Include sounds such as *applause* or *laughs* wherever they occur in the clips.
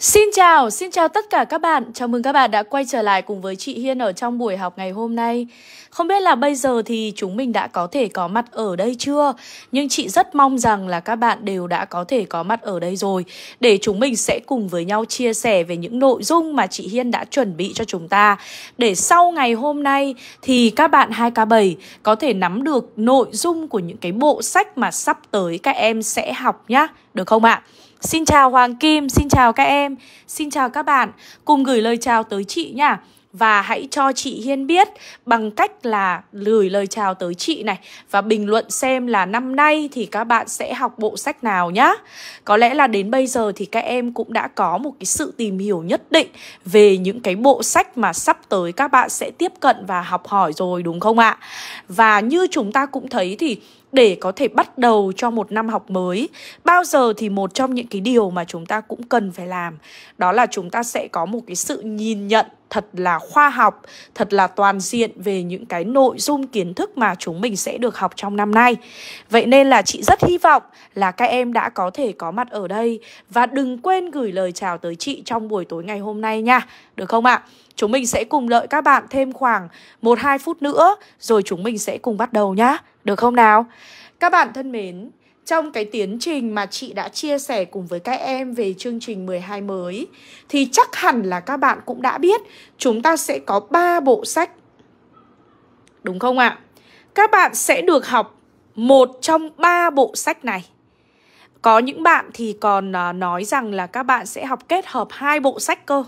Xin chào, xin chào tất cả các bạn. Chào mừng các bạn đã quay trở lại cùng với chị Hiên ở trong buổi học ngày hôm nay. Không biết là bây giờ thì chúng mình đã có thể có mặt ở đây chưa? Nhưng chị rất mong rằng là các bạn đều đã có thể có mặt ở đây rồi để chúng mình sẽ cùng với nhau chia sẻ về những nội dung mà chị Hiên đã chuẩn bị cho chúng ta để sau ngày hôm nay thì các bạn 2K7 có thể nắm được nội dung của những cái bộ sách mà sắp tới các em sẽ học nhá, được không ạ? À? Xin chào Hoàng Kim, xin chào các em, xin chào các bạn Cùng gửi lời chào tới chị nha và hãy cho chị Hiên biết bằng cách là gửi lời chào tới chị này và bình luận xem là năm nay thì các bạn sẽ học bộ sách nào nhá. Có lẽ là đến bây giờ thì các em cũng đã có một cái sự tìm hiểu nhất định về những cái bộ sách mà sắp tới các bạn sẽ tiếp cận và học hỏi rồi đúng không ạ? Và như chúng ta cũng thấy thì để có thể bắt đầu cho một năm học mới bao giờ thì một trong những cái điều mà chúng ta cũng cần phải làm đó là chúng ta sẽ có một cái sự nhìn nhận thật là khoa học, thật là toàn diện về những cái nội dung kiến thức mà chúng mình sẽ được học trong năm nay. Vậy nên là chị rất hy vọng là các em đã có thể có mặt ở đây và đừng quên gửi lời chào tới chị trong buổi tối ngày hôm nay nha. Được không ạ? Chúng mình sẽ cùng đợi các bạn thêm khoảng 1 2 phút nữa rồi chúng mình sẽ cùng bắt đầu nhá. Được không nào? Các bạn thân mến, trong cái tiến trình mà chị đã chia sẻ cùng với các em về chương trình 12 mới thì chắc hẳn là các bạn cũng đã biết chúng ta sẽ có 3 bộ sách. Đúng không ạ? Các bạn sẽ được học một trong 3 bộ sách này. Có những bạn thì còn à, nói rằng là các bạn sẽ học kết hợp hai bộ sách cơ.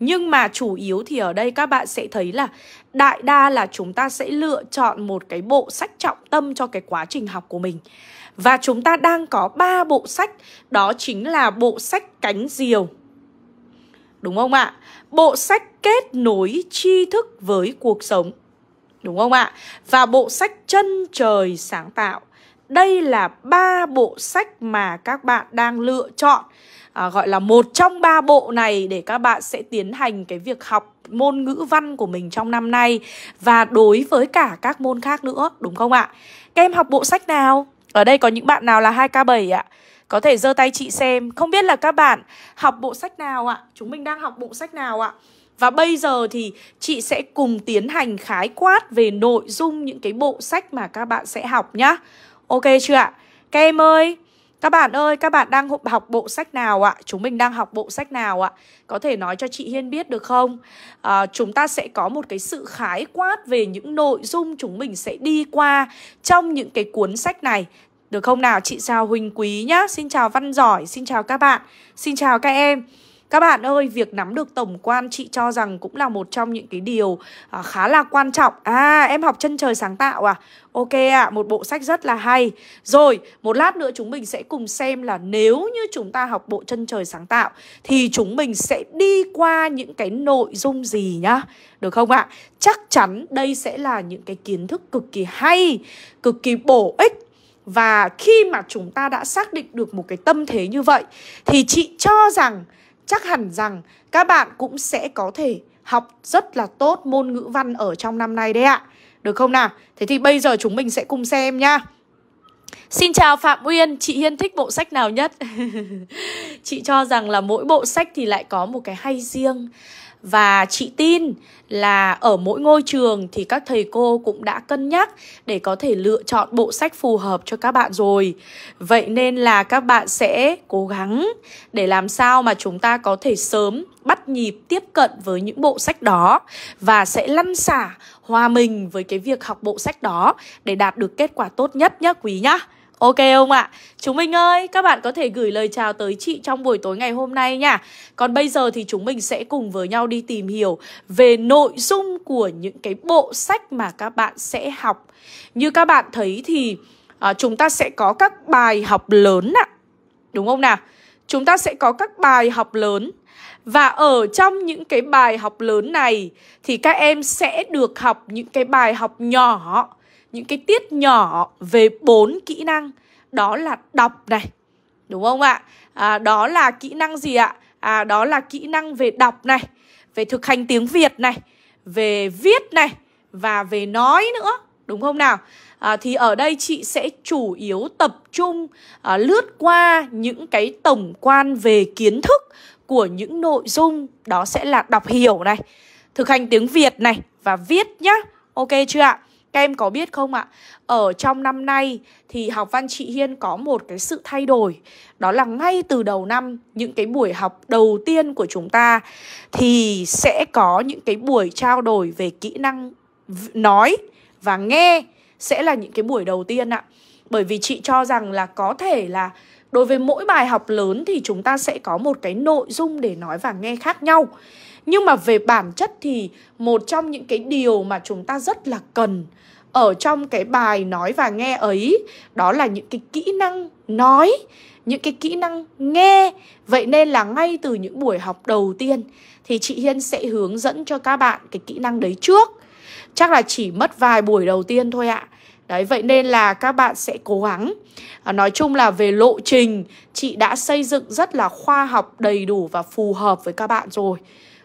Nhưng mà chủ yếu thì ở đây các bạn sẽ thấy là đại đa là chúng ta sẽ lựa chọn một cái bộ sách trọng tâm cho cái quá trình học của mình. Và chúng ta đang có ba bộ sách, đó chính là bộ sách Cánh Diều. Đúng không ạ? Bộ sách kết nối tri thức với cuộc sống. Đúng không ạ? Và bộ sách Chân trời sáng tạo. Đây là ba bộ sách mà các bạn đang lựa chọn à, gọi là một trong ba bộ này để các bạn sẽ tiến hành cái việc học môn ngữ văn của mình trong năm nay và đối với cả các môn khác nữa đúng không ạ? Các em học bộ sách nào? Ở đây có những bạn nào là 2K7 ạ? Có thể giơ tay chị xem Không biết là các bạn học bộ sách nào ạ? Chúng mình đang học bộ sách nào ạ? Và bây giờ thì chị sẽ cùng tiến hành khái quát về nội dung những cái bộ sách mà các bạn sẽ học nhá Ok chưa ạ? Các em ơi, các bạn ơi, các bạn đang học bộ sách nào ạ? Chúng mình đang học bộ sách nào ạ? Có thể nói cho chị Hiên biết được không? À, chúng ta sẽ có một cái sự khái quát về những nội dung chúng mình sẽ đi qua trong những cái cuốn sách này. Được không nào? Chị chào Huỳnh Quý nhá. Xin chào Văn Giỏi, xin chào các bạn. Xin chào các em. Các bạn ơi, việc nắm được tổng quan chị cho rằng cũng là một trong những cái điều à, khá là quan trọng. À, em học chân trời sáng tạo à? Ok ạ, à, một bộ sách rất là hay. Rồi, một lát nữa chúng mình sẽ cùng xem là nếu như chúng ta học bộ chân trời sáng tạo thì chúng mình sẽ đi qua những cái nội dung gì nhá. Được không ạ? À? Chắc chắn đây sẽ là những cái kiến thức cực kỳ hay, cực kỳ bổ ích và khi mà chúng ta đã xác định được một cái tâm thế như vậy thì chị cho rằng chắc hẳn rằng các bạn cũng sẽ có thể học rất là tốt môn ngữ văn ở trong năm nay đấy ạ. Được không nào? Thế thì bây giờ chúng mình sẽ cùng xem nhá. Xin chào Phạm Uyên, chị Hiên thích bộ sách nào nhất? *laughs* chị cho rằng là mỗi bộ sách thì lại có một cái hay riêng và chị tin là ở mỗi ngôi trường thì các thầy cô cũng đã cân nhắc để có thể lựa chọn bộ sách phù hợp cho các bạn rồi. Vậy nên là các bạn sẽ cố gắng để làm sao mà chúng ta có thể sớm bắt nhịp tiếp cận với những bộ sách đó và sẽ lăn xả hòa mình với cái việc học bộ sách đó để đạt được kết quả tốt nhất nhé quý nhá. Ok không ạ? Chúng mình ơi, các bạn có thể gửi lời chào tới chị trong buổi tối ngày hôm nay nha. Còn bây giờ thì chúng mình sẽ cùng với nhau đi tìm hiểu về nội dung của những cái bộ sách mà các bạn sẽ học. Như các bạn thấy thì à, chúng ta sẽ có các bài học lớn ạ. Đúng không nào? Chúng ta sẽ có các bài học lớn và ở trong những cái bài học lớn này thì các em sẽ được học những cái bài học nhỏ những cái tiết nhỏ về bốn kỹ năng đó là đọc này đúng không ạ à, đó là kỹ năng gì ạ à, đó là kỹ năng về đọc này về thực hành tiếng việt này về viết này và về nói nữa đúng không nào à, thì ở đây chị sẽ chủ yếu tập trung à, lướt qua những cái tổng quan về kiến thức của những nội dung đó sẽ là đọc hiểu này thực hành tiếng việt này và viết nhá ok chưa ạ các em có biết không ạ? Ở trong năm nay thì học văn chị Hiên có một cái sự thay đổi Đó là ngay từ đầu năm những cái buổi học đầu tiên của chúng ta Thì sẽ có những cái buổi trao đổi về kỹ năng nói và nghe Sẽ là những cái buổi đầu tiên ạ Bởi vì chị cho rằng là có thể là đối với mỗi bài học lớn thì chúng ta sẽ có một cái nội dung để nói và nghe khác nhau nhưng mà về bản chất thì một trong những cái điều mà chúng ta rất là cần ở trong cái bài nói và nghe ấy đó là những cái kỹ năng nói những cái kỹ năng nghe vậy nên là ngay từ những buổi học đầu tiên thì chị hiên sẽ hướng dẫn cho các bạn cái kỹ năng đấy trước chắc là chỉ mất vài buổi đầu tiên thôi ạ à Đấy, vậy nên là các bạn sẽ cố gắng à, Nói chung là về lộ trình Chị đã xây dựng rất là khoa học đầy đủ và phù hợp với các bạn rồi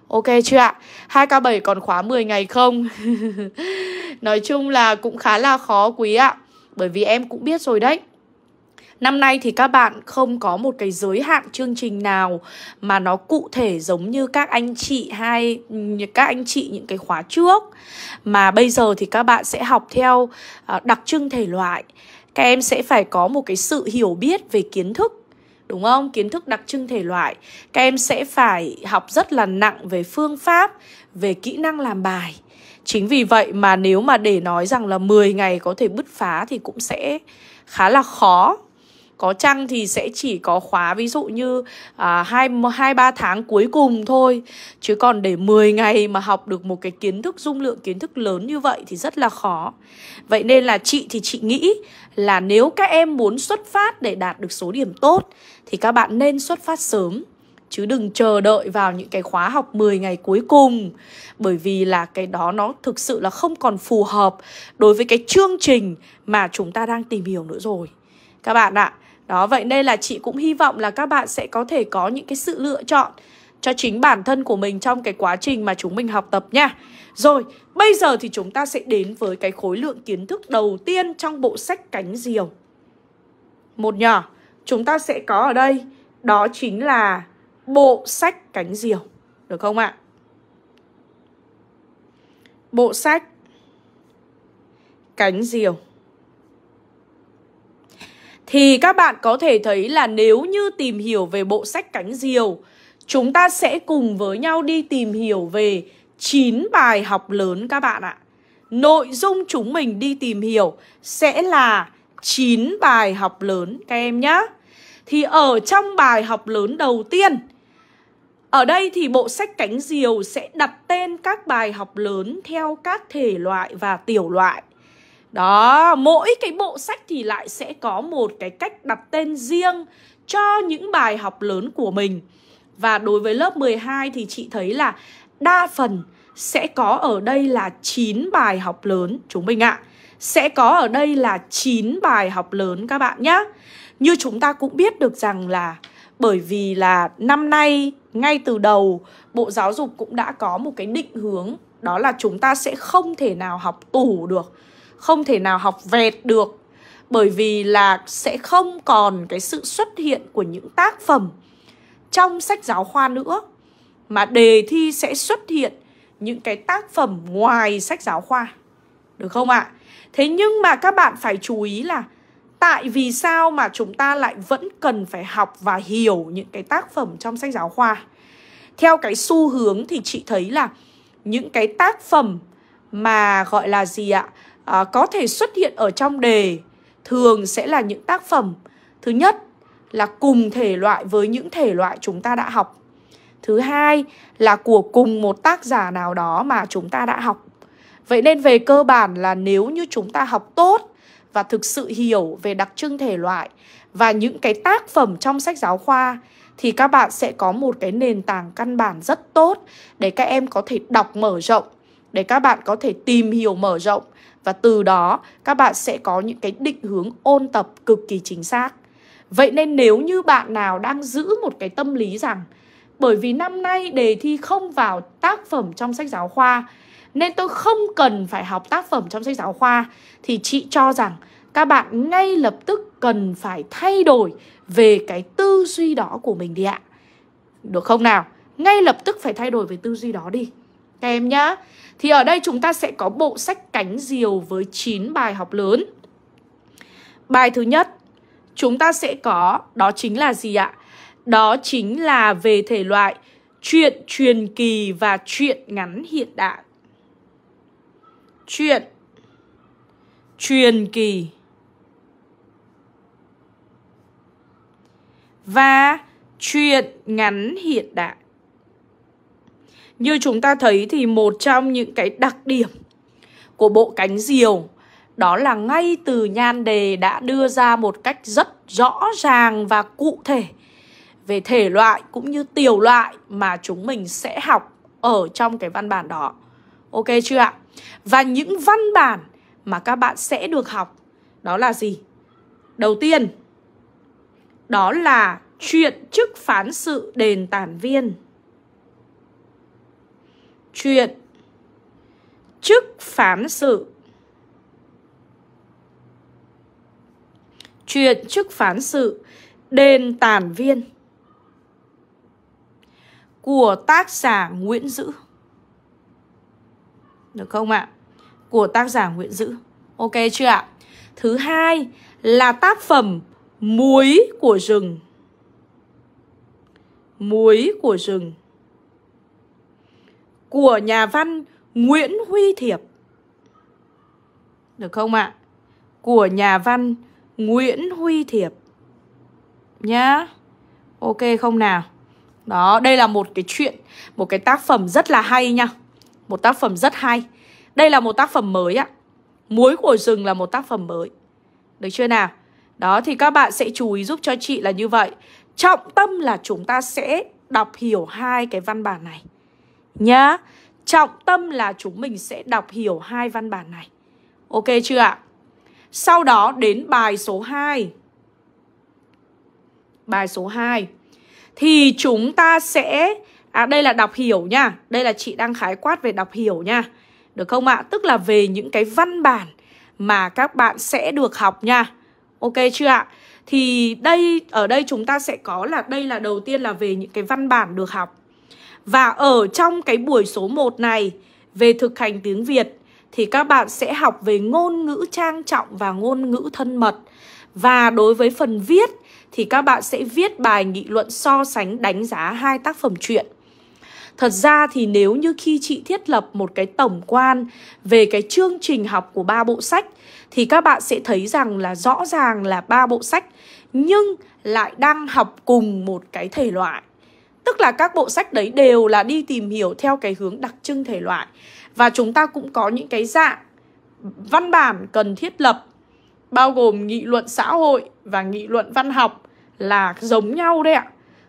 Ok chưa ạ? 2K7 còn khóa 10 ngày không? *laughs* Nói chung là cũng khá là khó quý ạ Bởi vì em cũng biết rồi đấy Năm nay thì các bạn không có một cái giới hạn chương trình nào mà nó cụ thể giống như các anh chị hay các anh chị những cái khóa trước mà bây giờ thì các bạn sẽ học theo à, đặc trưng thể loại. Các em sẽ phải có một cái sự hiểu biết về kiến thức đúng không? Kiến thức đặc trưng thể loại. Các em sẽ phải học rất là nặng về phương pháp, về kỹ năng làm bài. Chính vì vậy mà nếu mà để nói rằng là 10 ngày có thể bứt phá thì cũng sẽ khá là khó có chăng thì sẽ chỉ có khóa ví dụ như à, hai hai ba tháng cuối cùng thôi chứ còn để 10 ngày mà học được một cái kiến thức dung lượng kiến thức lớn như vậy thì rất là khó vậy nên là chị thì chị nghĩ là nếu các em muốn xuất phát để đạt được số điểm tốt thì các bạn nên xuất phát sớm chứ đừng chờ đợi vào những cái khóa học 10 ngày cuối cùng bởi vì là cái đó nó thực sự là không còn phù hợp đối với cái chương trình mà chúng ta đang tìm hiểu nữa rồi các bạn ạ đó, vậy nên là chị cũng hy vọng là các bạn sẽ có thể có những cái sự lựa chọn cho chính bản thân của mình trong cái quá trình mà chúng mình học tập nha. Rồi, bây giờ thì chúng ta sẽ đến với cái khối lượng kiến thức đầu tiên trong bộ sách Cánh Diều. Một nhỏ, chúng ta sẽ có ở đây, đó chính là bộ sách Cánh Diều. Được không ạ? Bộ sách Cánh Diều thì các bạn có thể thấy là nếu như tìm hiểu về bộ sách Cánh Diều, chúng ta sẽ cùng với nhau đi tìm hiểu về 9 bài học lớn các bạn ạ. Nội dung chúng mình đi tìm hiểu sẽ là 9 bài học lớn các em nhé. Thì ở trong bài học lớn đầu tiên, ở đây thì bộ sách Cánh Diều sẽ đặt tên các bài học lớn theo các thể loại và tiểu loại. Đó, mỗi cái bộ sách thì lại sẽ có một cái cách đặt tên riêng cho những bài học lớn của mình. Và đối với lớp 12 thì chị thấy là đa phần sẽ có ở đây là 9 bài học lớn chúng mình ạ. À. Sẽ có ở đây là 9 bài học lớn các bạn nhé. Như chúng ta cũng biết được rằng là bởi vì là năm nay ngay từ đầu Bộ Giáo dục cũng đã có một cái định hướng đó là chúng ta sẽ không thể nào học tủ được không thể nào học vẹt được bởi vì là sẽ không còn cái sự xuất hiện của những tác phẩm trong sách giáo khoa nữa mà đề thi sẽ xuất hiện những cái tác phẩm ngoài sách giáo khoa được không ạ? À? Thế nhưng mà các bạn phải chú ý là tại vì sao mà chúng ta lại vẫn cần phải học và hiểu những cái tác phẩm trong sách giáo khoa? Theo cái xu hướng thì chị thấy là những cái tác phẩm mà gọi là gì ạ? À? à, có thể xuất hiện ở trong đề thường sẽ là những tác phẩm thứ nhất là cùng thể loại với những thể loại chúng ta đã học thứ hai là của cùng một tác giả nào đó mà chúng ta đã học vậy nên về cơ bản là nếu như chúng ta học tốt và thực sự hiểu về đặc trưng thể loại và những cái tác phẩm trong sách giáo khoa thì các bạn sẽ có một cái nền tảng căn bản rất tốt để các em có thể đọc mở rộng để các bạn có thể tìm hiểu mở rộng và từ đó các bạn sẽ có những cái định hướng ôn tập cực kỳ chính xác. Vậy nên nếu như bạn nào đang giữ một cái tâm lý rằng bởi vì năm nay đề thi không vào tác phẩm trong sách giáo khoa nên tôi không cần phải học tác phẩm trong sách giáo khoa thì chị cho rằng các bạn ngay lập tức cần phải thay đổi về cái tư duy đó của mình đi ạ. Được không nào? Ngay lập tức phải thay đổi về tư duy đó đi. Các em nhá. Thì ở đây chúng ta sẽ có bộ sách cánh diều với 9 bài học lớn. Bài thứ nhất, chúng ta sẽ có, đó chính là gì ạ? Đó chính là về thể loại truyện truyền kỳ và truyện ngắn hiện đại. Truyện truyền kỳ và truyện ngắn hiện đại. Như chúng ta thấy thì một trong những cái đặc điểm của bộ cánh diều đó là ngay từ nhan đề đã đưa ra một cách rất rõ ràng và cụ thể về thể loại cũng như tiểu loại mà chúng mình sẽ học ở trong cái văn bản đó. Ok chưa ạ? Và những văn bản mà các bạn sẽ được học đó là gì? Đầu tiên, đó là chuyện chức phán sự đền tản viên chuyện chức phán sự chuyện chức phán sự đền tàn viên của tác giả Nguyễn Dữ được không ạ? Của tác giả Nguyễn Dữ. Ok chưa ạ? Thứ hai là tác phẩm Muối của rừng. Muối của rừng của nhà văn Nguyễn Huy Thiệp. Được không ạ? À? Của nhà văn Nguyễn Huy Thiệp. Nhá. Ok không nào? Đó, đây là một cái chuyện, một cái tác phẩm rất là hay nha. Một tác phẩm rất hay. Đây là một tác phẩm mới ạ. Muối của rừng là một tác phẩm mới. Được chưa nào? Đó thì các bạn sẽ chú ý giúp cho chị là như vậy. Trọng tâm là chúng ta sẽ đọc hiểu hai cái văn bản này nhá. Trọng tâm là chúng mình sẽ đọc hiểu hai văn bản này. Ok chưa ạ? Sau đó đến bài số 2. Bài số 2. Thì chúng ta sẽ à đây là đọc hiểu nha. Đây là chị đang khái quát về đọc hiểu nha. Được không ạ? Tức là về những cái văn bản mà các bạn sẽ được học nha. Ok chưa ạ? Thì đây ở đây chúng ta sẽ có là đây là đầu tiên là về những cái văn bản được học và ở trong cái buổi số 1 này về thực hành tiếng Việt thì các bạn sẽ học về ngôn ngữ trang trọng và ngôn ngữ thân mật. Và đối với phần viết thì các bạn sẽ viết bài nghị luận so sánh đánh giá hai tác phẩm truyện. Thật ra thì nếu như khi chị thiết lập một cái tổng quan về cái chương trình học của ba bộ sách thì các bạn sẽ thấy rằng là rõ ràng là ba bộ sách nhưng lại đang học cùng một cái thể loại. Tức là các bộ sách đấy đều là đi tìm hiểu theo cái hướng đặc trưng thể loại Và chúng ta cũng có những cái dạng văn bản cần thiết lập Bao gồm nghị luận xã hội và nghị luận văn học là giống nhau đấy ạ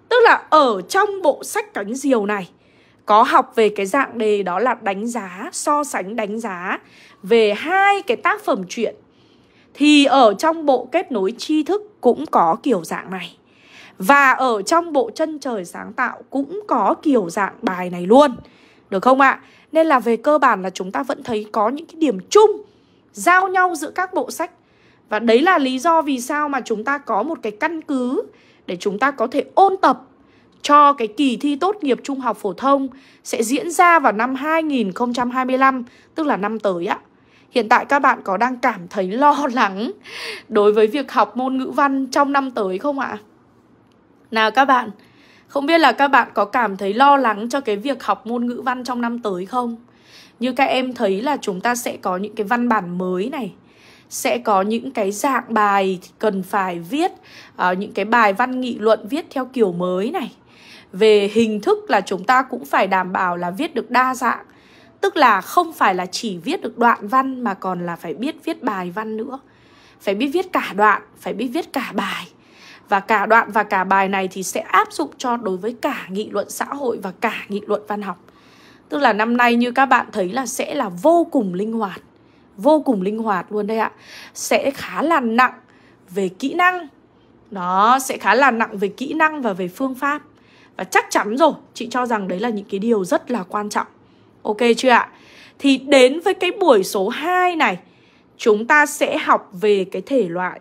Tức là ở trong bộ sách cánh diều này có học về cái dạng đề đó là đánh giá, so sánh đánh giá về hai cái tác phẩm truyện thì ở trong bộ kết nối tri thức cũng có kiểu dạng này. Và ở trong bộ chân trời sáng tạo cũng có kiểu dạng bài này luôn Được không ạ? À? Nên là về cơ bản là chúng ta vẫn thấy có những cái điểm chung Giao nhau giữa các bộ sách Và đấy là lý do vì sao mà chúng ta có một cái căn cứ Để chúng ta có thể ôn tập cho cái kỳ thi tốt nghiệp trung học phổ thông sẽ diễn ra vào năm 2025, tức là năm tới á. Hiện tại các bạn có đang cảm thấy lo *laughs* lắng đối với việc học môn ngữ văn trong năm tới không ạ? Nào các bạn, không biết là các bạn có cảm thấy lo lắng cho cái việc học môn ngữ văn trong năm tới không? Như các em thấy là chúng ta sẽ có những cái văn bản mới này sẽ có những cái dạng bài cần phải viết uh, những cái bài văn nghị luận viết theo kiểu mới này về hình thức là chúng ta cũng phải đảm bảo là viết được đa dạng tức là không phải là chỉ viết được đoạn văn mà còn là phải biết viết bài văn nữa phải biết viết cả đoạn phải biết viết cả bài và cả đoạn và cả bài này thì sẽ áp dụng cho đối với cả nghị luận xã hội và cả nghị luận văn học tức là năm nay như các bạn thấy là sẽ là vô cùng linh hoạt vô cùng linh hoạt luôn đây ạ sẽ khá là nặng về kỹ năng nó sẽ khá là nặng về kỹ năng và về phương pháp và chắc chắn rồi chị cho rằng đấy là những cái điều rất là quan trọng ok chưa ạ thì đến với cái buổi số 2 này chúng ta sẽ học về cái thể loại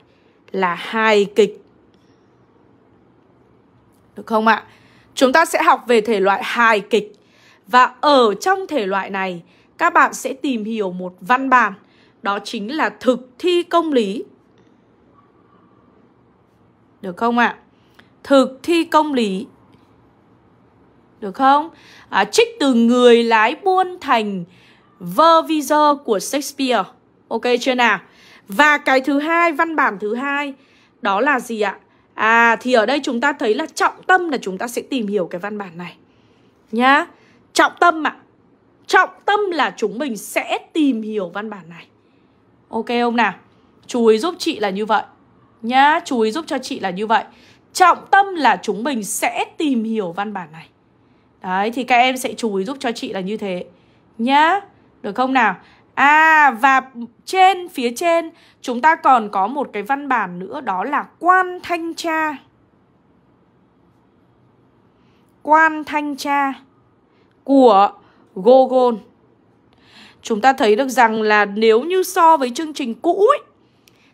là hài kịch được không ạ? Chúng ta sẽ học về thể loại hài kịch và ở trong thể loại này các bạn sẽ tìm hiểu một văn bản đó chính là thực thi công lý. Được không ạ? Thực thi công lý. Được không? À, trích từ người lái buôn thành vơ của Shakespeare. Ok chưa nào? Và cái thứ hai, văn bản thứ hai đó là gì ạ? À thì ở đây chúng ta thấy là trọng tâm là chúng ta sẽ tìm hiểu cái văn bản này Nhá Trọng tâm ạ à. Trọng tâm là chúng mình sẽ tìm hiểu văn bản này Ok không nào Chú ý giúp chị là như vậy Nhá Chú ý giúp cho chị là như vậy Trọng tâm là chúng mình sẽ tìm hiểu văn bản này Đấy thì các em sẽ chú ý giúp cho chị là như thế Nhá Được không nào À và trên phía trên chúng ta còn có một cái văn bản nữa đó là quan thanh tra. Quan thanh tra của Google. Chúng ta thấy được rằng là nếu như so với chương trình cũ ấy,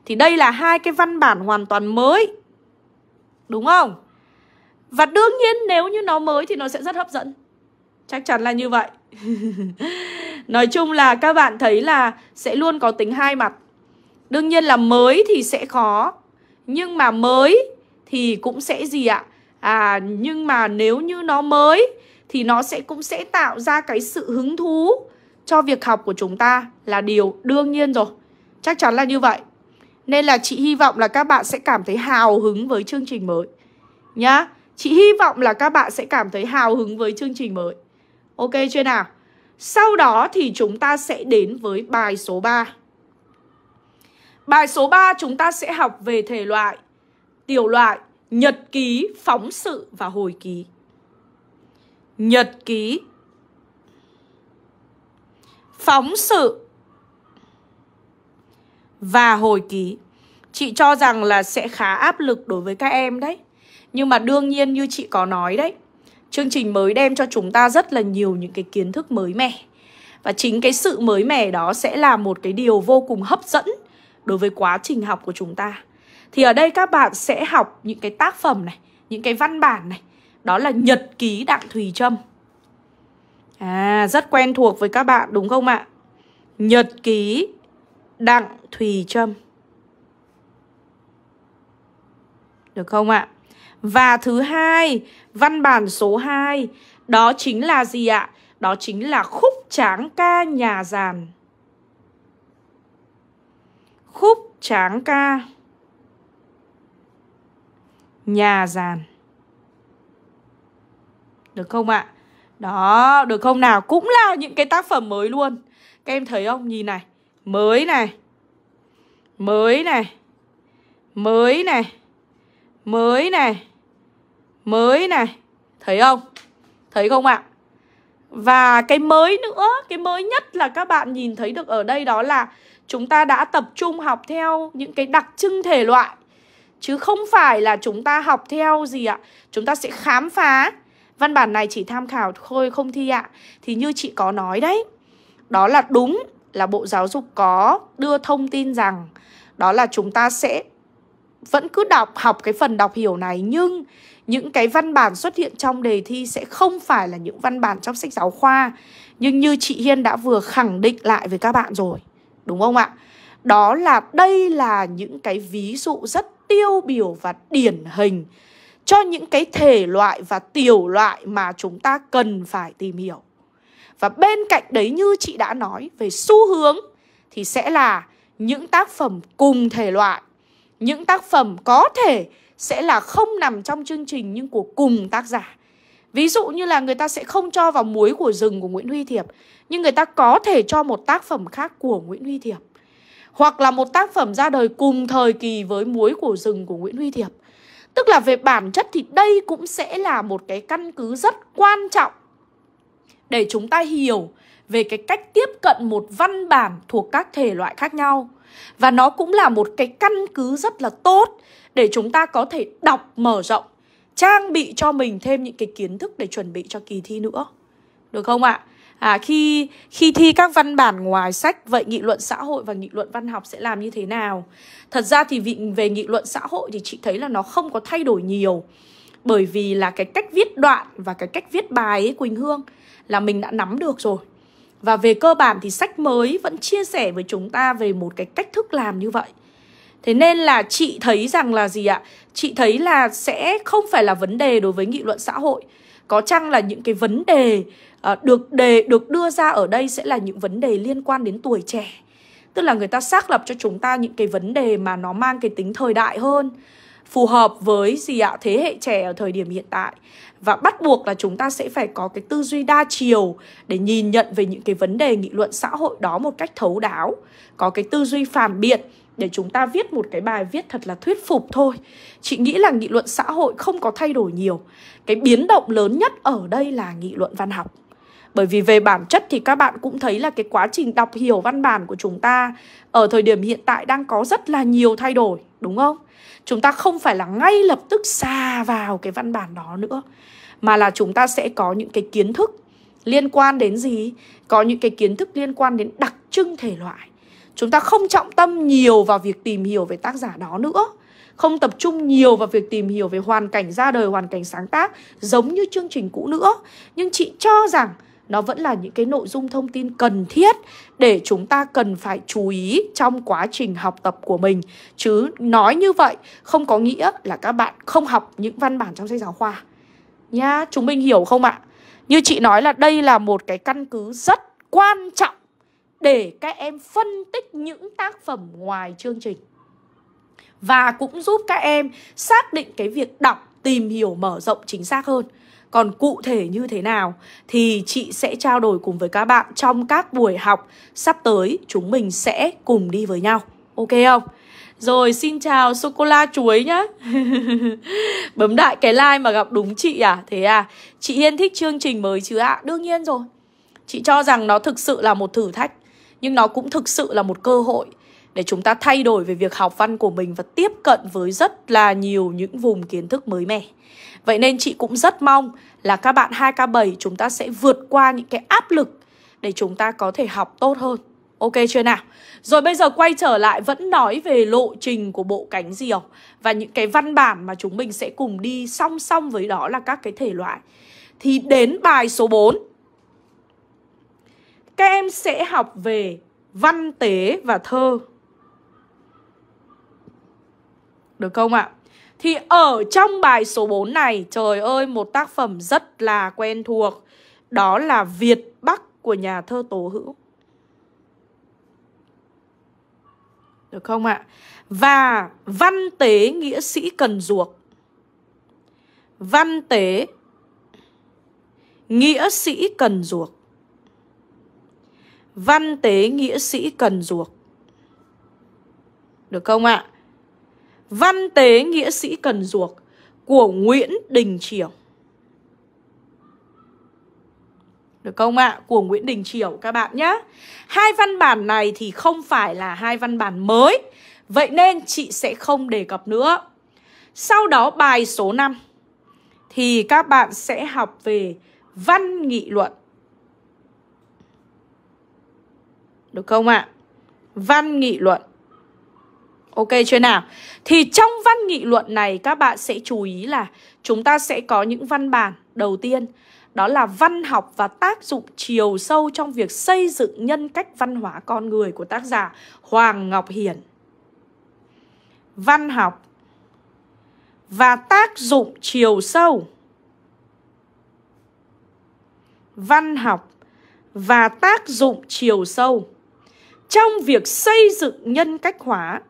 thì đây là hai cái văn bản hoàn toàn mới. Đúng không? Và đương nhiên nếu như nó mới thì nó sẽ rất hấp dẫn. Chắc chắn là như vậy. *laughs* Nói chung là các bạn thấy là sẽ luôn có tính hai mặt Đương nhiên là mới thì sẽ khó Nhưng mà mới thì cũng sẽ gì ạ? À nhưng mà nếu như nó mới thì nó sẽ cũng sẽ tạo ra cái sự hứng thú cho việc học của chúng ta là điều đương nhiên rồi. Chắc chắn là như vậy. Nên là chị hy vọng là các bạn sẽ cảm thấy hào hứng với chương trình mới. Nhá. Chị hy vọng là các bạn sẽ cảm thấy hào hứng với chương trình mới. Ok chưa nào? Sau đó thì chúng ta sẽ đến với bài số 3. Bài số 3 chúng ta sẽ học về thể loại, tiểu loại, nhật ký, phóng sự và hồi ký. Nhật ký, phóng sự và hồi ký. Chị cho rằng là sẽ khá áp lực đối với các em đấy. Nhưng mà đương nhiên như chị có nói đấy, chương trình mới đem cho chúng ta rất là nhiều những cái kiến thức mới mẻ và chính cái sự mới mẻ đó sẽ là một cái điều vô cùng hấp dẫn đối với quá trình học của chúng ta thì ở đây các bạn sẽ học những cái tác phẩm này những cái văn bản này đó là nhật ký đặng thùy trâm à rất quen thuộc với các bạn đúng không ạ nhật ký đặng thùy trâm được không ạ và thứ hai, văn bản số 2, đó chính là gì ạ? Đó chính là khúc tráng ca nhà giàn. Khúc tráng ca nhà giàn. Được không ạ? Đó, được không nào? Cũng là những cái tác phẩm mới luôn. Các em thấy không? Nhìn này. Mới này. Mới này. Mới này. Mới này mới này thấy không thấy không ạ và cái mới nữa cái mới nhất là các bạn nhìn thấy được ở đây đó là chúng ta đã tập trung học theo những cái đặc trưng thể loại chứ không phải là chúng ta học theo gì ạ chúng ta sẽ khám phá văn bản này chỉ tham khảo thôi không thi ạ thì như chị có nói đấy đó là đúng là bộ giáo dục có đưa thông tin rằng đó là chúng ta sẽ vẫn cứ đọc học cái phần đọc hiểu này nhưng những cái văn bản xuất hiện trong đề thi sẽ không phải là những văn bản trong sách giáo khoa nhưng như chị Hiên đã vừa khẳng định lại với các bạn rồi đúng không ạ đó là đây là những cái ví dụ rất tiêu biểu và điển hình cho những cái thể loại và tiểu loại mà chúng ta cần phải tìm hiểu và bên cạnh đấy như chị đã nói về xu hướng thì sẽ là những tác phẩm cùng thể loại những tác phẩm có thể sẽ là không nằm trong chương trình nhưng của cùng tác giả. Ví dụ như là người ta sẽ không cho vào muối của rừng của Nguyễn Huy Thiệp Nhưng người ta có thể cho một tác phẩm khác của Nguyễn Huy Thiệp Hoặc là một tác phẩm ra đời cùng thời kỳ với muối của rừng của Nguyễn Huy Thiệp Tức là về bản chất thì đây cũng sẽ là một cái căn cứ rất quan trọng Để chúng ta hiểu về cái cách tiếp cận một văn bản thuộc các thể loại khác nhau và nó cũng là một cái căn cứ rất là tốt để chúng ta có thể đọc mở rộng, trang bị cho mình thêm những cái kiến thức để chuẩn bị cho kỳ thi nữa. Được không ạ? À? khi khi thi các văn bản ngoài sách vậy nghị luận xã hội và nghị luận văn học sẽ làm như thế nào thật ra thì vị, về nghị luận xã hội thì chị thấy là nó không có thay đổi nhiều bởi vì là cái cách viết đoạn và cái cách viết bài ấy quỳnh hương là mình đã nắm được rồi và về cơ bản thì sách mới vẫn chia sẻ với chúng ta về một cái cách thức làm như vậy. Thế nên là chị thấy rằng là gì ạ? Chị thấy là sẽ không phải là vấn đề đối với nghị luận xã hội. Có chăng là những cái vấn đề uh, được đề được đưa ra ở đây sẽ là những vấn đề liên quan đến tuổi trẻ. Tức là người ta xác lập cho chúng ta những cái vấn đề mà nó mang cái tính thời đại hơn phù hợp với gì ạ thế hệ trẻ ở thời điểm hiện tại và bắt buộc là chúng ta sẽ phải có cái tư duy đa chiều để nhìn nhận về những cái vấn đề nghị luận xã hội đó một cách thấu đáo có cái tư duy phản biện để chúng ta viết một cái bài viết thật là thuyết phục thôi chị nghĩ là nghị luận xã hội không có thay đổi nhiều cái biến động lớn nhất ở đây là nghị luận văn học bởi vì về bản chất thì các bạn cũng thấy là cái quá trình đọc hiểu văn bản của chúng ta ở thời điểm hiện tại đang có rất là nhiều thay đổi đúng không chúng ta không phải là ngay lập tức xà vào cái văn bản đó nữa mà là chúng ta sẽ có những cái kiến thức liên quan đến gì có những cái kiến thức liên quan đến đặc trưng thể loại chúng ta không trọng tâm nhiều vào việc tìm hiểu về tác giả đó nữa không tập trung nhiều vào việc tìm hiểu về hoàn cảnh ra đời hoàn cảnh sáng tác giống như chương trình cũ nữa nhưng chị cho rằng nó vẫn là những cái nội dung thông tin cần thiết để chúng ta cần phải chú ý trong quá trình học tập của mình chứ nói như vậy không có nghĩa là các bạn không học những văn bản trong sách giáo khoa nhá chúng mình hiểu không ạ như chị nói là đây là một cái căn cứ rất quan trọng để các em phân tích những tác phẩm ngoài chương trình và cũng giúp các em xác định cái việc đọc tìm hiểu mở rộng chính xác hơn còn cụ thể như thế nào thì chị sẽ trao đổi cùng với các bạn trong các buổi học sắp tới chúng mình sẽ cùng đi với nhau. Ok không? Rồi xin chào sô cô la chuối nhá. *laughs* Bấm đại cái like mà gặp đúng chị à? Thế à? Chị Hiên thích chương trình mới chứ ạ? À? Đương nhiên rồi. Chị cho rằng nó thực sự là một thử thách nhưng nó cũng thực sự là một cơ hội để chúng ta thay đổi về việc học văn của mình và tiếp cận với rất là nhiều những vùng kiến thức mới mẻ. Vậy nên chị cũng rất mong là các bạn 2K7 chúng ta sẽ vượt qua những cái áp lực để chúng ta có thể học tốt hơn. Ok chưa nào? Rồi bây giờ quay trở lại vẫn nói về lộ trình của bộ cánh diều và những cái văn bản mà chúng mình sẽ cùng đi song song với đó là các cái thể loại. Thì đến bài số 4 các em sẽ học về văn tế và thơ được không ạ? Thì ở trong bài số 4 này, trời ơi, một tác phẩm rất là quen thuộc. Đó là Việt Bắc của nhà thơ Tố Hữu. Được không ạ? Và văn tế nghĩa sĩ cần Duộc. Văn tế nghĩa sĩ cần Duộc. Văn tế nghĩa sĩ cần Duộc. Được không ạ? Văn tế nghĩa sĩ cần ruộc của Nguyễn Đình Chiểu. Được không ạ? À? Của Nguyễn Đình Chiểu các bạn nhé. Hai văn bản này thì không phải là hai văn bản mới. Vậy nên chị sẽ không đề cập nữa. Sau đó bài số 5 thì các bạn sẽ học về văn nghị luận. Được không ạ? À? Văn nghị luận. Ok chưa nào? Thì trong văn nghị luận này các bạn sẽ chú ý là chúng ta sẽ có những văn bản đầu tiên đó là văn học và tác dụng chiều sâu trong việc xây dựng nhân cách văn hóa con người của tác giả Hoàng Ngọc Hiển. Văn học và tác dụng chiều sâu. Văn học và tác dụng chiều sâu trong việc xây dựng nhân cách hóa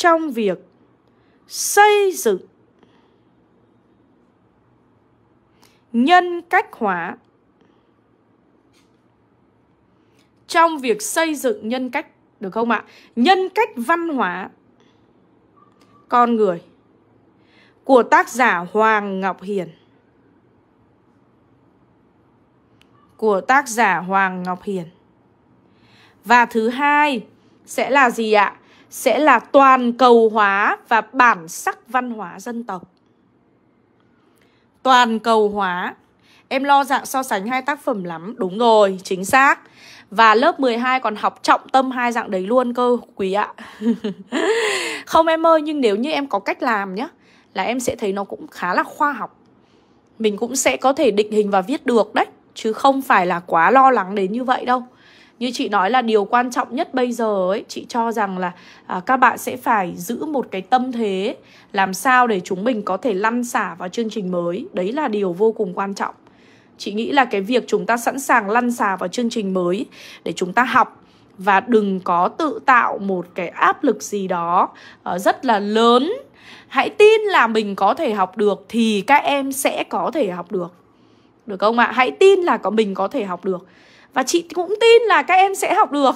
trong việc xây dựng nhân cách hóa trong việc xây dựng nhân cách được không ạ? Nhân cách văn hóa con người của tác giả Hoàng Ngọc Hiền. Của tác giả Hoàng Ngọc Hiền. Và thứ hai sẽ là gì ạ? sẽ là toàn cầu hóa và bản sắc văn hóa dân tộc. Toàn cầu hóa. Em lo dạng so sánh hai tác phẩm lắm. Đúng rồi, chính xác. Và lớp 12 còn học trọng tâm hai dạng đấy luôn cơ, quý ạ. *laughs* không em ơi, nhưng nếu như em có cách làm nhé, là em sẽ thấy nó cũng khá là khoa học. Mình cũng sẽ có thể định hình và viết được đấy, chứ không phải là quá lo lắng đến như vậy đâu như chị nói là điều quan trọng nhất bây giờ ấy chị cho rằng là à, các bạn sẽ phải giữ một cái tâm thế làm sao để chúng mình có thể lăn xả vào chương trình mới đấy là điều vô cùng quan trọng chị nghĩ là cái việc chúng ta sẵn sàng lăn xả vào chương trình mới để chúng ta học và đừng có tự tạo một cái áp lực gì đó uh, rất là lớn hãy tin là mình có thể học được thì các em sẽ có thể học được được không ạ hãy tin là có mình có thể học được và chị cũng tin là các em sẽ học được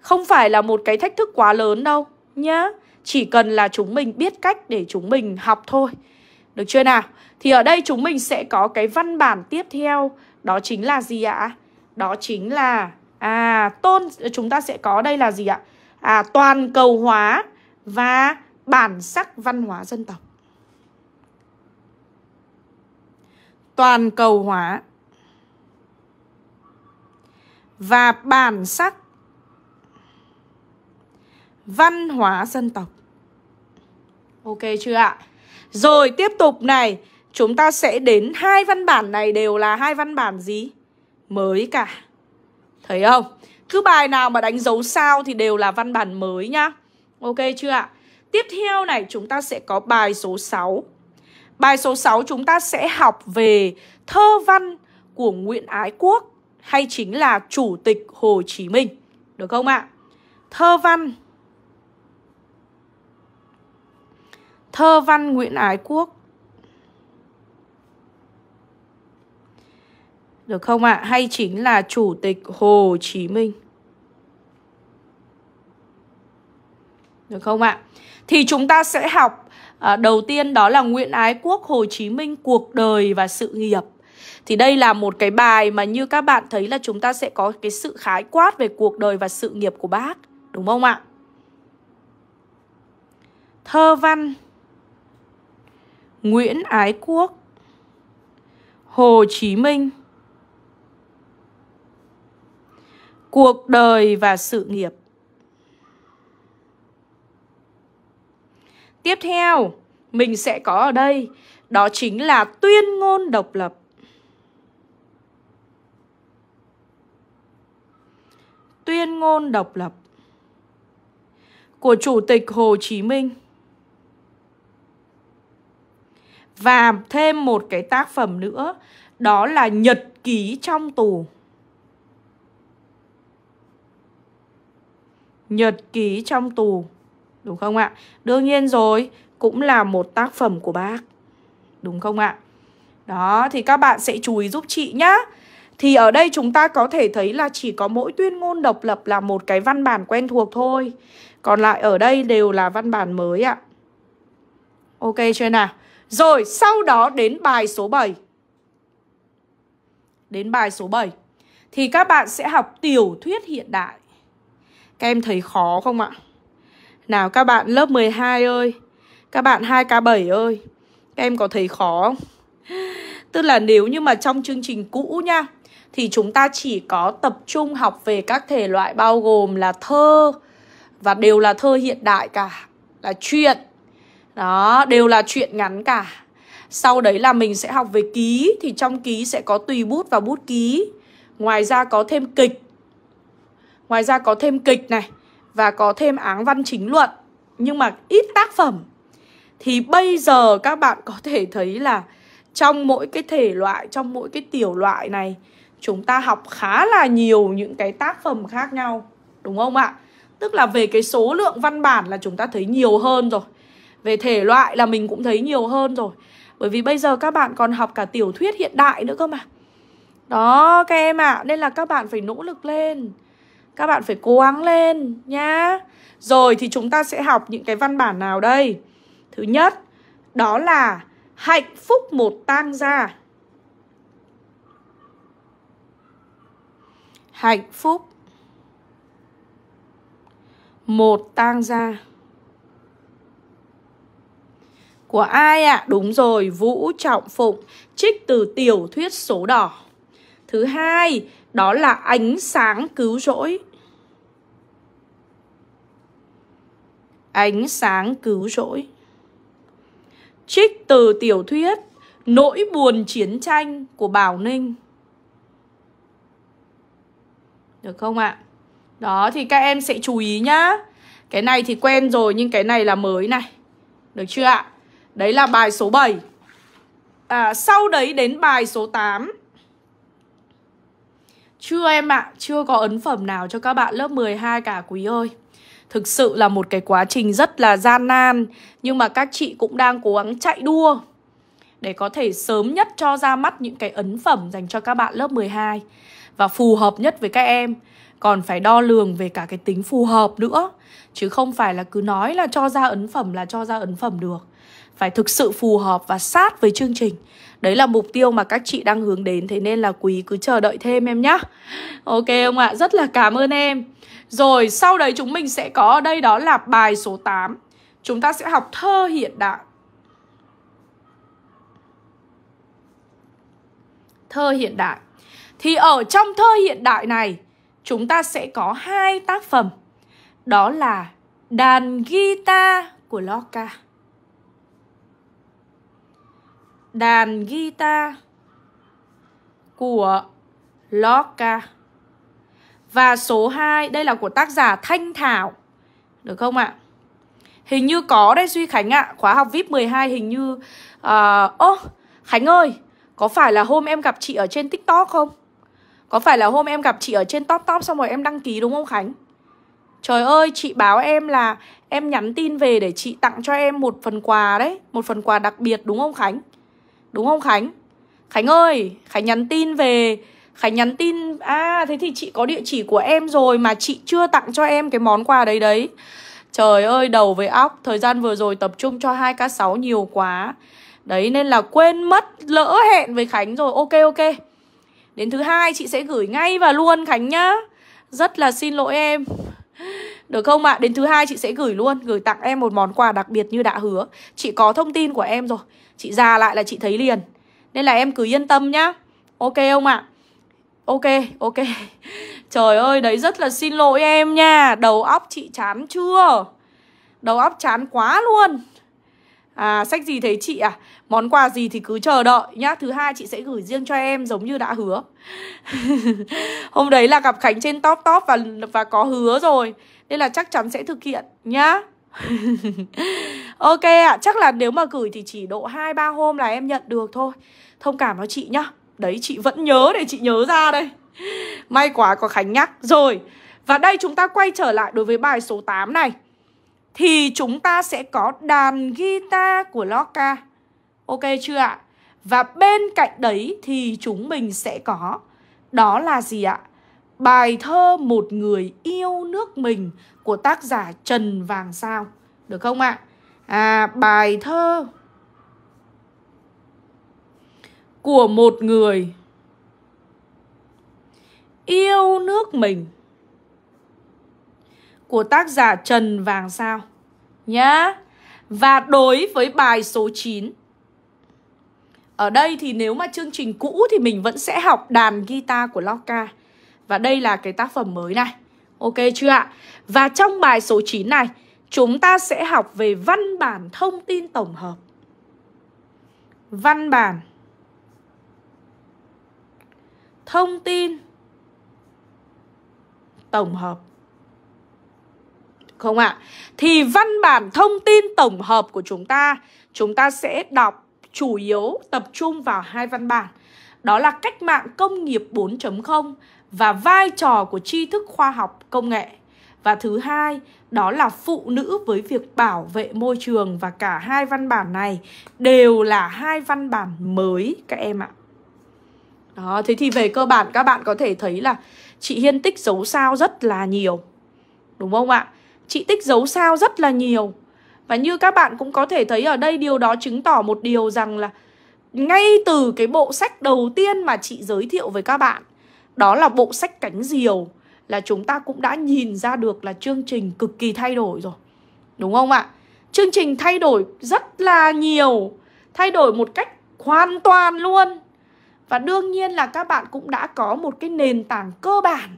Không phải là một cái thách thức quá lớn đâu nhá Chỉ cần là chúng mình biết cách để chúng mình học thôi Được chưa nào? Thì ở đây chúng mình sẽ có cái văn bản tiếp theo Đó chính là gì ạ? Đó chính là À tôn chúng ta sẽ có đây là gì ạ? À toàn cầu hóa và bản sắc văn hóa dân tộc toàn cầu hóa và bản sắc văn hóa dân tộc. Ok chưa ạ? Rồi tiếp tục này, chúng ta sẽ đến hai văn bản này đều là hai văn bản gì? Mới cả. Thấy không? Cứ bài nào mà đánh dấu sao thì đều là văn bản mới nhá. Ok chưa ạ? Tiếp theo này chúng ta sẽ có bài số 6. Bài số 6 chúng ta sẽ học về thơ văn của Nguyễn Ái Quốc hay chính là Chủ tịch Hồ Chí Minh. Được không ạ? Thơ văn Thơ văn Nguyễn Ái Quốc Được không ạ? Hay chính là Chủ tịch Hồ Chí Minh Được không ạ? Thì chúng ta sẽ học à, đầu tiên đó là Nguyễn Ái Quốc, Hồ Chí Minh, cuộc đời và sự nghiệp thì đây là một cái bài mà như các bạn thấy là chúng ta sẽ có cái sự khái quát về cuộc đời và sự nghiệp của bác Đúng không ạ? Thơ văn Nguyễn Ái Quốc Hồ Chí Minh Cuộc đời và sự nghiệp Tiếp theo, mình sẽ có ở đây Đó chính là tuyên ngôn độc lập ngôn độc lập của Chủ tịch Hồ Chí Minh và thêm một cái tác phẩm nữa đó là Nhật ký trong tù. Nhật ký trong tù. Đúng không ạ? Đương nhiên rồi, cũng là một tác phẩm của bác. Đúng không ạ? Đó thì các bạn sẽ chú ý giúp chị nhá. Thì ở đây chúng ta có thể thấy là chỉ có mỗi tuyên ngôn độc lập là một cái văn bản quen thuộc thôi Còn lại ở đây đều là văn bản mới ạ Ok chưa nào? Rồi sau đó đến bài số 7 Đến bài số 7 Thì các bạn sẽ học tiểu thuyết hiện đại Các em thấy khó không ạ? Nào các bạn lớp 12 ơi Các bạn 2K7 ơi Các em có thấy khó không? Tức là nếu như mà trong chương trình cũ nha thì chúng ta chỉ có tập trung học về các thể loại bao gồm là thơ và đều là thơ hiện đại cả là truyện đó đều là truyện ngắn cả sau đấy là mình sẽ học về ký thì trong ký sẽ có tùy bút và bút ký ngoài ra có thêm kịch ngoài ra có thêm kịch này và có thêm áng văn chính luận nhưng mà ít tác phẩm thì bây giờ các bạn có thể thấy là trong mỗi cái thể loại trong mỗi cái tiểu loại này chúng ta học khá là nhiều những cái tác phẩm khác nhau đúng không ạ tức là về cái số lượng văn bản là chúng ta thấy nhiều hơn rồi về thể loại là mình cũng thấy nhiều hơn rồi bởi vì bây giờ các bạn còn học cả tiểu thuyết hiện đại nữa cơ mà đó các em ạ à, nên là các bạn phải nỗ lực lên các bạn phải cố gắng lên nhá rồi thì chúng ta sẽ học những cái văn bản nào đây thứ nhất đó là hạnh phúc một tang gia hạnh phúc một tang gia của ai ạ? À? Đúng rồi, Vũ Trọng Phụng trích từ tiểu thuyết số đỏ. Thứ hai, đó là ánh sáng cứu rỗi. Ánh sáng cứu rỗi. Trích từ tiểu thuyết Nỗi buồn chiến tranh của Bảo Ninh. Được không ạ? Đó thì các em sẽ chú ý nhá Cái này thì quen rồi nhưng cái này là mới này Được chưa ạ? Đấy là bài số 7 à, Sau đấy đến bài số 8 Chưa em ạ, chưa có ấn phẩm nào cho các bạn lớp 12 cả quý ơi Thực sự là một cái quá trình rất là gian nan Nhưng mà các chị cũng đang cố gắng chạy đua Để có thể sớm nhất cho ra mắt những cái ấn phẩm dành cho các bạn lớp 12 và phù hợp nhất với các em còn phải đo lường về cả cái tính phù hợp nữa chứ không phải là cứ nói là cho ra ấn phẩm là cho ra ấn phẩm được phải thực sự phù hợp và sát với chương trình đấy là mục tiêu mà các chị đang hướng đến thế nên là quý cứ chờ đợi thêm em nhá ok không ạ rất là cảm ơn em rồi sau đấy chúng mình sẽ có ở đây đó là bài số 8 chúng ta sẽ học thơ hiện đại thơ hiện đại thì ở trong thơ hiện đại này, chúng ta sẽ có hai tác phẩm. Đó là đàn guitar của Lorca. Đàn guitar của Lorca. Và số 2, đây là của tác giả Thanh Thảo. Được không ạ? Hình như có đây Duy Khánh ạ, khóa học VIP 12 hình như... Ơ, uh, oh, Khánh ơi, có phải là hôm em gặp chị ở trên TikTok không? Có phải là hôm em gặp chị ở trên Top Top xong rồi em đăng ký đúng không Khánh? Trời ơi, chị báo em là em nhắn tin về để chị tặng cho em một phần quà đấy Một phần quà đặc biệt đúng không Khánh? Đúng không Khánh? Khánh ơi, Khánh nhắn tin về Khánh nhắn tin À, thế thì chị có địa chỉ của em rồi mà chị chưa tặng cho em cái món quà đấy đấy Trời ơi, đầu với óc Thời gian vừa rồi tập trung cho 2K6 nhiều quá Đấy, nên là quên mất lỡ hẹn với Khánh rồi Ok, ok Đến thứ hai chị sẽ gửi ngay và luôn Khánh nhá Rất là xin lỗi em được không ạ? À? Đến thứ hai chị sẽ gửi luôn Gửi tặng em một món quà đặc biệt như đã hứa Chị có thông tin của em rồi Chị già lại là chị thấy liền Nên là em cứ yên tâm nhá Ok không ạ? À? Ok, ok Trời ơi, đấy rất là xin lỗi em nha Đầu óc chị chán chưa? Đầu óc chán quá luôn à, sách gì thế chị à món quà gì thì cứ chờ đợi nhá thứ hai chị sẽ gửi riêng cho em giống như đã hứa *laughs* hôm đấy là gặp khánh trên top top và và có hứa rồi nên là chắc chắn sẽ thực hiện nhá *laughs* ok ạ à, chắc là nếu mà gửi thì chỉ độ hai ba hôm là em nhận được thôi thông cảm cho chị nhá đấy chị vẫn nhớ để chị nhớ ra đây may quá có khánh nhắc rồi và đây chúng ta quay trở lại đối với bài số 8 này thì chúng ta sẽ có đàn guitar của Lorca. Ok chưa ạ? Và bên cạnh đấy thì chúng mình sẽ có đó là gì ạ? Bài thơ Một người yêu nước mình của tác giả Trần Vàng Sao. Được không ạ? À, bài thơ của một người yêu nước mình của tác giả Trần Vàng Sao nhá. Và đối với bài số 9. Ở đây thì nếu mà chương trình cũ thì mình vẫn sẽ học đàn guitar của Loca. Và đây là cái tác phẩm mới này. Ok chưa ạ? Và trong bài số 9 này, chúng ta sẽ học về văn bản thông tin tổng hợp. Văn bản thông tin tổng hợp không ạ? Thì văn bản thông tin tổng hợp của chúng ta, chúng ta sẽ đọc chủ yếu tập trung vào hai văn bản. Đó là cách mạng công nghiệp 4.0 và vai trò của tri thức khoa học công nghệ. Và thứ hai, đó là phụ nữ với việc bảo vệ môi trường và cả hai văn bản này đều là hai văn bản mới các em ạ. Đó, thế thì về cơ bản các bạn có thể thấy là chị Hiên tích dấu sao rất là nhiều. Đúng không ạ? Chị tích dấu sao rất là nhiều Và như các bạn cũng có thể thấy ở đây điều đó chứng tỏ một điều rằng là Ngay từ cái bộ sách đầu tiên mà chị giới thiệu với các bạn Đó là bộ sách cánh diều Là chúng ta cũng đã nhìn ra được là chương trình cực kỳ thay đổi rồi Đúng không ạ? Chương trình thay đổi rất là nhiều Thay đổi một cách hoàn toàn luôn Và đương nhiên là các bạn cũng đã có một cái nền tảng cơ bản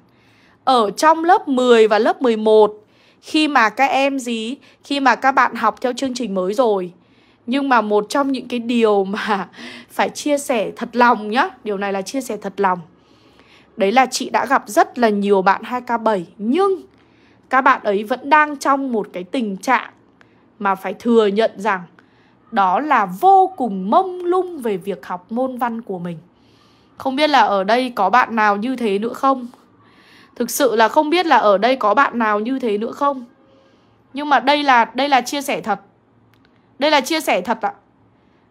Ở trong lớp 10 và lớp 11 khi mà các em gì khi mà các bạn học theo chương trình mới rồi nhưng mà một trong những cái điều mà *laughs* phải chia sẻ thật lòng nhá điều này là chia sẻ thật lòng đấy là chị đã gặp rất là nhiều bạn 2K7 nhưng các bạn ấy vẫn đang trong một cái tình trạng mà phải thừa nhận rằng đó là vô cùng mông lung về việc học môn văn của mình. Không biết là ở đây có bạn nào như thế nữa không? Thực sự là không biết là ở đây có bạn nào như thế nữa không Nhưng mà đây là đây là chia sẻ thật Đây là chia sẻ thật ạ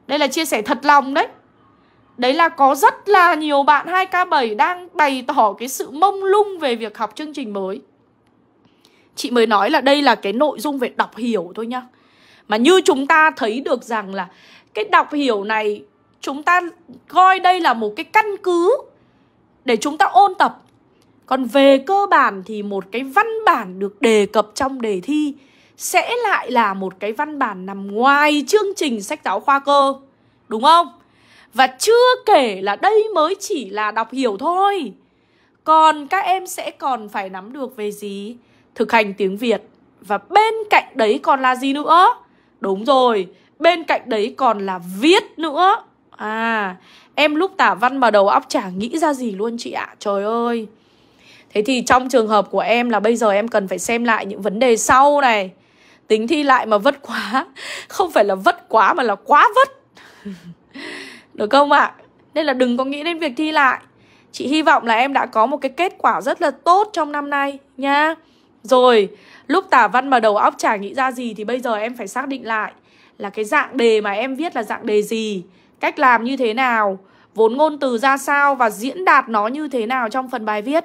Đây là chia sẻ thật lòng đấy Đấy là có rất là nhiều bạn 2K7 đang bày tỏ cái sự mông lung về việc học chương trình mới Chị mới nói là đây là cái nội dung về đọc hiểu thôi nhá Mà như chúng ta thấy được rằng là cái đọc hiểu này Chúng ta coi đây là một cái căn cứ để chúng ta ôn tập còn về cơ bản thì một cái văn bản được đề cập trong đề thi sẽ lại là một cái văn bản nằm ngoài chương trình sách giáo khoa cơ đúng không và chưa kể là đây mới chỉ là đọc hiểu thôi còn các em sẽ còn phải nắm được về gì thực hành tiếng việt và bên cạnh đấy còn là gì nữa đúng rồi bên cạnh đấy còn là viết nữa à em lúc tả văn mà đầu óc chả nghĩ ra gì luôn chị ạ à. trời ơi thế thì trong trường hợp của em là bây giờ em cần phải xem lại những vấn đề sau này tính thi lại mà vất quá *laughs* không phải là vất quá mà là quá vất *laughs* được không ạ à? nên là đừng có nghĩ đến việc thi lại chị hy vọng là em đã có một cái kết quả rất là tốt trong năm nay nha rồi lúc tả văn mà đầu óc chả nghĩ ra gì thì bây giờ em phải xác định lại là cái dạng đề mà em viết là dạng đề gì cách làm như thế nào vốn ngôn từ ra sao và diễn đạt nó như thế nào trong phần bài viết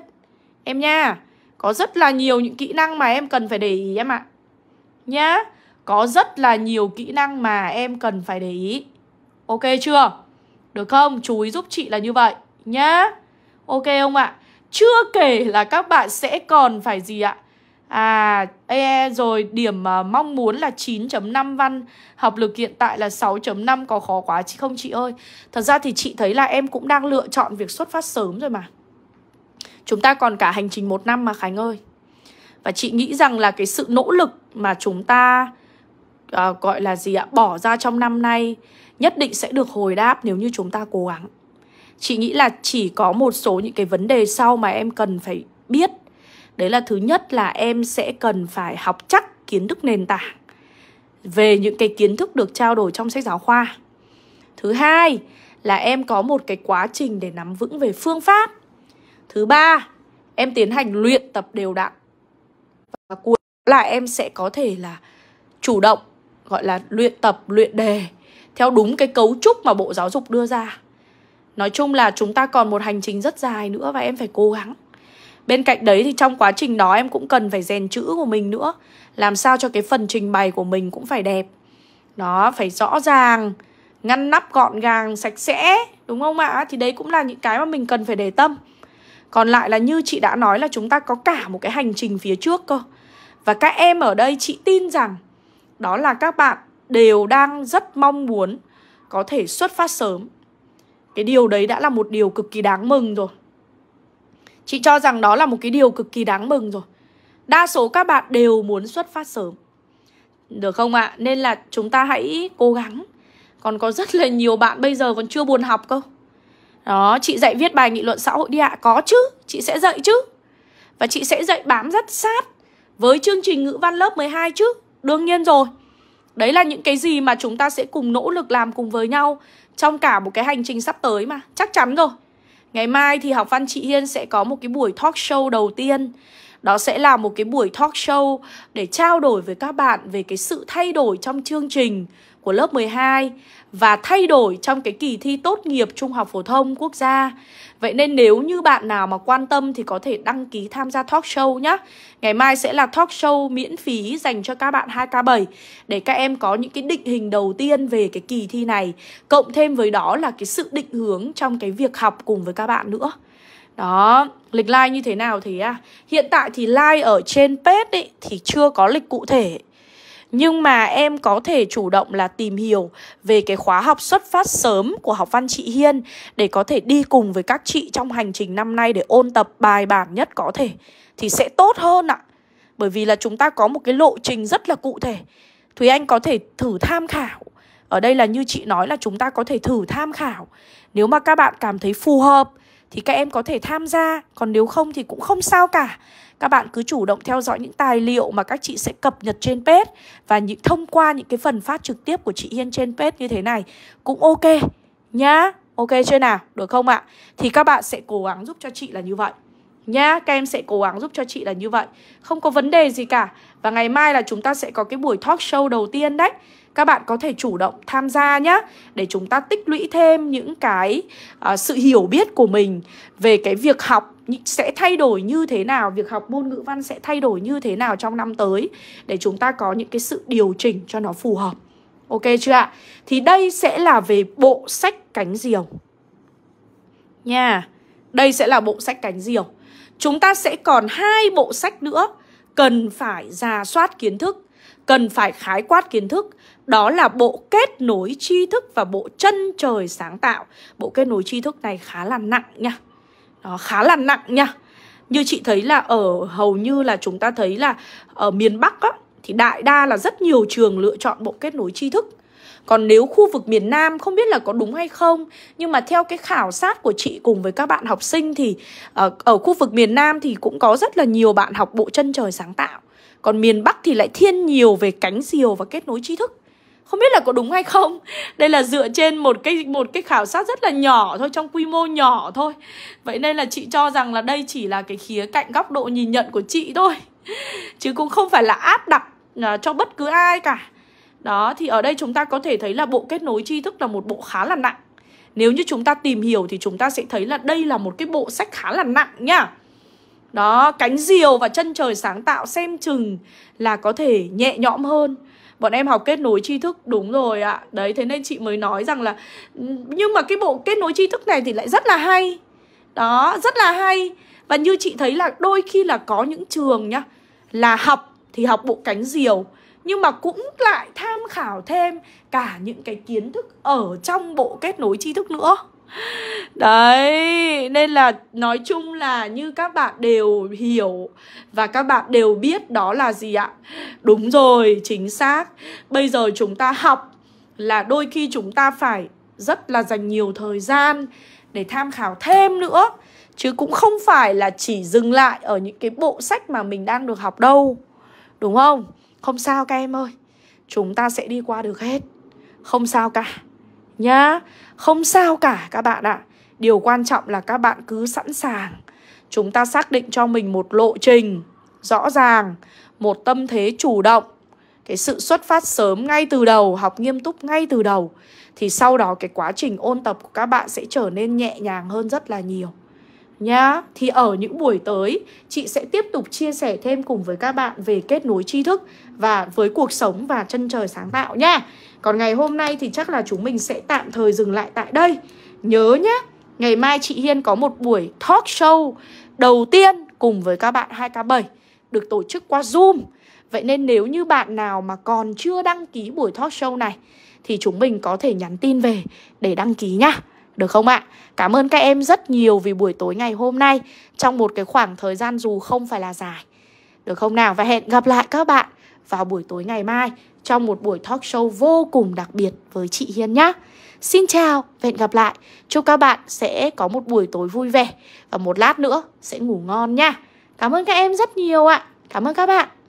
em nha. Có rất là nhiều những kỹ năng mà em cần phải để ý em ạ. Nhá. Có rất là nhiều kỹ năng mà em cần phải để ý. Ok chưa? Được không? Chú ý giúp chị là như vậy nhá. Ok không ạ? Chưa kể là các bạn sẽ còn phải gì ạ? À, e rồi điểm uh, mong muốn là 9.5 văn Học lực hiện tại là 6.5 có khó quá chị không chị ơi Thật ra thì chị thấy là em cũng đang lựa chọn việc xuất phát sớm rồi mà Chúng ta còn cả hành trình một năm mà Khánh ơi Và chị nghĩ rằng là cái sự nỗ lực mà chúng ta uh, gọi là gì ạ Bỏ ra trong năm nay nhất định sẽ được hồi đáp nếu như chúng ta cố gắng Chị nghĩ là chỉ có một số những cái vấn đề sau mà em cần phải biết Đấy là thứ nhất là em sẽ cần phải học chắc kiến thức nền tảng về những cái kiến thức được trao đổi trong sách giáo khoa. Thứ hai là em có một cái quá trình để nắm vững về phương pháp Thứ ba, em tiến hành luyện tập đều đặn. Và cuối là em sẽ có thể là chủ động gọi là luyện tập, luyện đề theo đúng cái cấu trúc mà Bộ Giáo dục đưa ra. Nói chung là chúng ta còn một hành trình rất dài nữa và em phải cố gắng. Bên cạnh đấy thì trong quá trình đó em cũng cần phải rèn chữ của mình nữa. Làm sao cho cái phần trình bày của mình cũng phải đẹp. Nó phải rõ ràng, ngăn nắp gọn gàng, sạch sẽ, đúng không ạ? Thì đấy cũng là những cái mà mình cần phải để tâm. Còn lại là như chị đã nói là chúng ta có cả một cái hành trình phía trước cơ. Và các em ở đây chị tin rằng đó là các bạn đều đang rất mong muốn có thể xuất phát sớm. Cái điều đấy đã là một điều cực kỳ đáng mừng rồi. Chị cho rằng đó là một cái điều cực kỳ đáng mừng rồi. Đa số các bạn đều muốn xuất phát sớm. Được không ạ? À? Nên là chúng ta hãy cố gắng. Còn có rất là nhiều bạn bây giờ còn chưa buồn học cơ. Đó, chị dạy viết bài nghị luận xã hội đi ạ Có chứ, chị sẽ dạy chứ Và chị sẽ dạy bám rất sát Với chương trình ngữ văn lớp 12 chứ Đương nhiên rồi Đấy là những cái gì mà chúng ta sẽ cùng nỗ lực làm cùng với nhau Trong cả một cái hành trình sắp tới mà Chắc chắn rồi Ngày mai thì học văn chị Hiên sẽ có một cái buổi talk show đầu tiên đó sẽ là một cái buổi talk show để trao đổi với các bạn về cái sự thay đổi trong chương trình của lớp 12 và thay đổi trong cái kỳ thi tốt nghiệp trung học phổ thông quốc gia. Vậy nên nếu như bạn nào mà quan tâm thì có thể đăng ký tham gia talk show nhé. Ngày mai sẽ là talk show miễn phí dành cho các bạn 2K7 để các em có những cái định hình đầu tiên về cái kỳ thi này. Cộng thêm với đó là cái sự định hướng trong cái việc học cùng với các bạn nữa. Đó, lịch like như thế nào thế à? Hiện tại thì like ở trên page ấy, thì chưa có lịch cụ thể nhưng mà em có thể chủ động là tìm hiểu về cái khóa học xuất phát sớm của học văn chị Hiên để có thể đi cùng với các chị trong hành trình năm nay để ôn tập bài bản nhất có thể thì sẽ tốt hơn ạ. Bởi vì là chúng ta có một cái lộ trình rất là cụ thể. Thúy Anh có thể thử tham khảo. Ở đây là như chị nói là chúng ta có thể thử tham khảo. Nếu mà các bạn cảm thấy phù hợp thì các em có thể tham gia còn nếu không thì cũng không sao cả các bạn cứ chủ động theo dõi những tài liệu mà các chị sẽ cập nhật trên pet và những thông qua những cái phần phát trực tiếp của chị Hiên trên pet như thế này cũng ok nhá ok chưa nào được không ạ à? thì các bạn sẽ cố gắng giúp cho chị là như vậy nhá các em sẽ cố gắng giúp cho chị là như vậy không có vấn đề gì cả và ngày mai là chúng ta sẽ có cái buổi talk show đầu tiên đấy các bạn có thể chủ động tham gia nhé để chúng ta tích lũy thêm những cái uh, sự hiểu biết của mình về cái việc học sẽ thay đổi như thế nào việc học môn ngữ văn sẽ thay đổi như thế nào trong năm tới để chúng ta có những cái sự điều chỉnh cho nó phù hợp ok chưa ạ thì đây sẽ là về bộ sách cánh diều nha đây sẽ là bộ sách cánh diều chúng ta sẽ còn hai bộ sách nữa cần phải ra soát kiến thức cần phải khái quát kiến thức đó là bộ kết nối tri thức và bộ chân trời sáng tạo bộ kết nối tri thức này khá là nặng nha nó khá là nặng nha như chị thấy là ở hầu như là chúng ta thấy là ở miền bắc á, thì đại đa là rất nhiều trường lựa chọn bộ kết nối tri thức còn nếu khu vực miền Nam không biết là có đúng hay không Nhưng mà theo cái khảo sát của chị cùng với các bạn học sinh thì ở, ờ, ở khu vực miền Nam thì cũng có rất là nhiều bạn học bộ chân trời sáng tạo Còn miền Bắc thì lại thiên nhiều về cánh diều và kết nối tri thức không biết là có đúng hay không đây là dựa trên một cái một cái khảo sát rất là nhỏ thôi trong quy mô nhỏ thôi vậy nên là chị cho rằng là đây chỉ là cái khía cạnh góc độ nhìn nhận của chị thôi chứ cũng không phải là áp đặt à, cho bất cứ ai cả đó thì ở đây chúng ta có thể thấy là bộ kết nối tri thức là một bộ khá là nặng nếu như chúng ta tìm hiểu thì chúng ta sẽ thấy là đây là một cái bộ sách khá là nặng nhá đó cánh diều và chân trời sáng tạo xem chừng là có thể nhẹ nhõm hơn bọn em học kết nối tri thức đúng rồi ạ đấy thế nên chị mới nói rằng là nhưng mà cái bộ kết nối tri thức này thì lại rất là hay đó rất là hay và như chị thấy là đôi khi là có những trường nhá là học thì học bộ cánh diều nhưng mà cũng lại tham khảo thêm cả những cái kiến thức ở trong bộ kết nối tri thức nữa Đấy, nên là nói chung là như các bạn đều hiểu và các bạn đều biết đó là gì ạ? Đúng rồi, chính xác. Bây giờ chúng ta học là đôi khi chúng ta phải rất là dành nhiều thời gian để tham khảo thêm nữa chứ cũng không phải là chỉ dừng lại ở những cái bộ sách mà mình đang được học đâu. Đúng không? Không sao các em ơi. Chúng ta sẽ đi qua được hết. Không sao cả nhá. Không sao cả các bạn ạ. À. Điều quan trọng là các bạn cứ sẵn sàng. Chúng ta xác định cho mình một lộ trình rõ ràng, một tâm thế chủ động, cái sự xuất phát sớm ngay từ đầu, học nghiêm túc ngay từ đầu thì sau đó cái quá trình ôn tập của các bạn sẽ trở nên nhẹ nhàng hơn rất là nhiều nhá. Thì ở những buổi tới, chị sẽ tiếp tục chia sẻ thêm cùng với các bạn về kết nối tri thức và với cuộc sống và chân trời sáng tạo nhá. Còn ngày hôm nay thì chắc là chúng mình sẽ tạm thời dừng lại tại đây Nhớ nhá Ngày mai chị Hiên có một buổi talk show đầu tiên cùng với các bạn 2K7 được tổ chức qua Zoom. Vậy nên nếu như bạn nào mà còn chưa đăng ký buổi talk show này thì chúng mình có thể nhắn tin về để đăng ký nhá. Được không ạ? Cảm ơn các em rất nhiều vì buổi tối ngày hôm nay trong một cái khoảng thời gian dù không phải là dài. Được không nào? Và hẹn gặp lại các bạn vào buổi tối ngày mai trong một buổi talk show vô cùng đặc biệt với chị Hiên nhé. Xin chào hẹn gặp lại. Chúc các bạn sẽ có một buổi tối vui vẻ và một lát nữa sẽ ngủ ngon nha. Cảm ơn các em rất nhiều ạ. Cảm ơn các bạn.